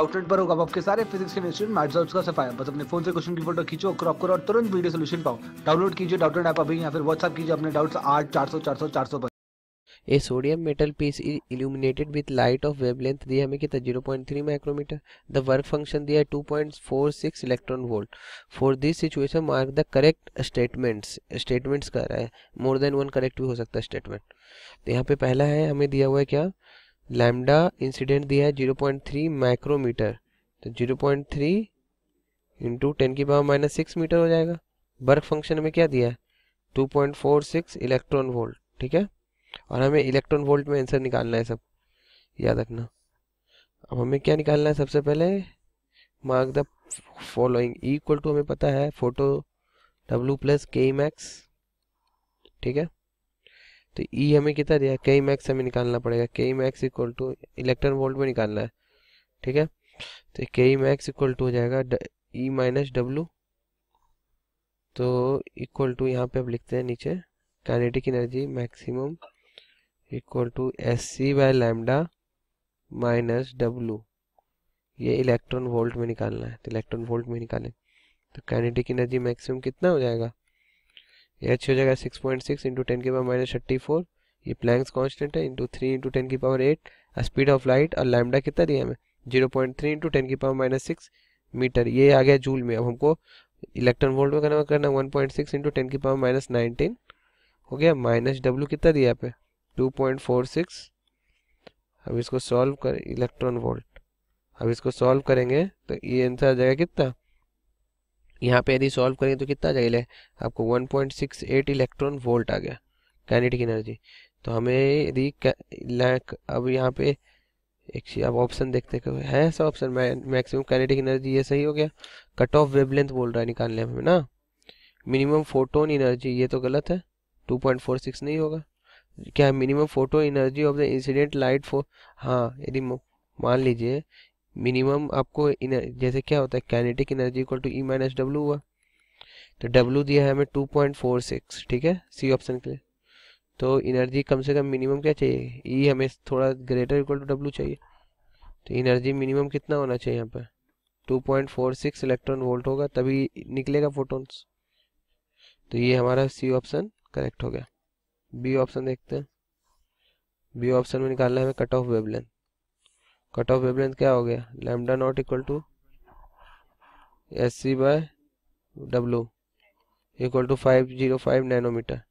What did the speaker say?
Outlet पर होगा आपके सारे फिजिक्स केमिस्ट्री मैथ्स और उसका सफाया बस अपने फोन से क्वेश्चन की फोटो खींचो क्रॉप करो और तुरंत वीडियो सोल्यूशन पाओ डाउनलोड कीजिए डाउटलेट ऐप अभी या फिर व्हाट्सअप कीजिए अपने डाउट्स आठ चार सौ चार सौ चार सौ पर A sodium metal piece is illuminated with light of wavelength दिया हमें कितना 0.3 micrometer. The work function दिया है 2.46 electron volt. For this situation mark the correct statements. Statements कर रहा है. More than one correct भी हो सकता है statement. तो यहाँ पे पहला है हमें दिया हुआ है क्या लैम्डा इंसिडेंट दिया है 0.3 माइक्रोमीटर तो 0.3 पॉइंट थ्री तो इंटू टेन की पावर माइनस सिक्स मीटर हो जाएगा बर्क फंक्शन में क्या दिया है 2.46 इलेक्ट्रॉन वोल्ट ठीक है और हमें इलेक्ट्रॉन वोल्ट में आंसर निकालना है सब याद रखना अब हमें क्या निकालना है सबसे पहले mark the following equal to हमें पता है photo W plus K max ठीक है तो ई e हमें कितना दिया के मैक्स हमें निकालना पड़ेगा K max equal to electron volt में निकालना है ठीक है तो के मैक्स इक्वल टू हो जाएगा ई माइनस डब्लू तो इक्वल टू यहाँ पे आप लिखते हैं नीचे kinetic energy maximum equal to S C by lambda minus W ये इलेक्ट्रॉन वोल्ट में निकालना है तो इलेक्ट्रॉन वोल्ट में निकालें तो कैनेटिक एनर्जी मैक्सिमम कितना हो जाएगा एच हो जाएगा six point six into ten की पावर माइनस थर्टी फोर ये प्लैंक्स कांस्टेंट है इंटू थ्री इंटू टेन की power eight speed of light और लैमडा कितना दिया हमें zero point three into ten की पावर माइनस सिक्स मीटर ये आ गया जूल में अब हमको इलेक्ट्रॉन वोल्ट में करना करना one point six into ten की पावर माइनस नाइनटीन हो गया माइनस डब्ल्यू कितना दिया यहाँ पे टू पॉइंट फोर सिक्स अब इसको सॉल्व कर इलेक्ट्रॉन वोल्ट अब इसको सॉल्व करेंगे तो ये आंसर आ जाएगा कितना यहाँ पे यदि सॉल्व करें तो कितना जाएगा आपको 1.68 इलेक्ट्रॉन वोल्ट आ गया कैनेटिक एनर्जी तो हमें यदि अब यहाँ पे एक अब ऑप्शन देखते है ऐसा ऑप्शन मैक्सिमम कैनेटिक एनर्जी ये सही हो गया कट ऑफ वेवलेंथ बोल रहा है निकालने में ना मिनिमम फोटोन एनर्जी ये तो गलत है 2.46 नहीं होगा क्या minimum photo energy of the incident light फो हाँ यदि मान लीजिए मिनिमम आपको जैसे क्या होता है kinetic energy equal to E minus W हुआ तो डब्ल्यू दिया है हमें टू पॉइंट फोर सिक्स ठीक है सी ऑप्शन के लिए तो एनर्जी कम से कम मिनिमम क्या चाहिए ई e हमें थोड़ा ग्रेटर इक्वल टू डब्ल्यू चाहिए तो एनर्जी मिनिमम कितना होना चाहिए यहाँ पर 2.46 इलेक्ट्रॉन वोल्ट होगा तभी निकलेगा फोटोन्स तो ये हमारा सी ऑप्शन करेक्ट हो गया बी ऑप्शन देखते हैं बी ऑप्शन में निकालना है हमें cut off wavelength cut off wavelength क्या हो गया lambda naught equal to S C by W equal to five zero five nanometre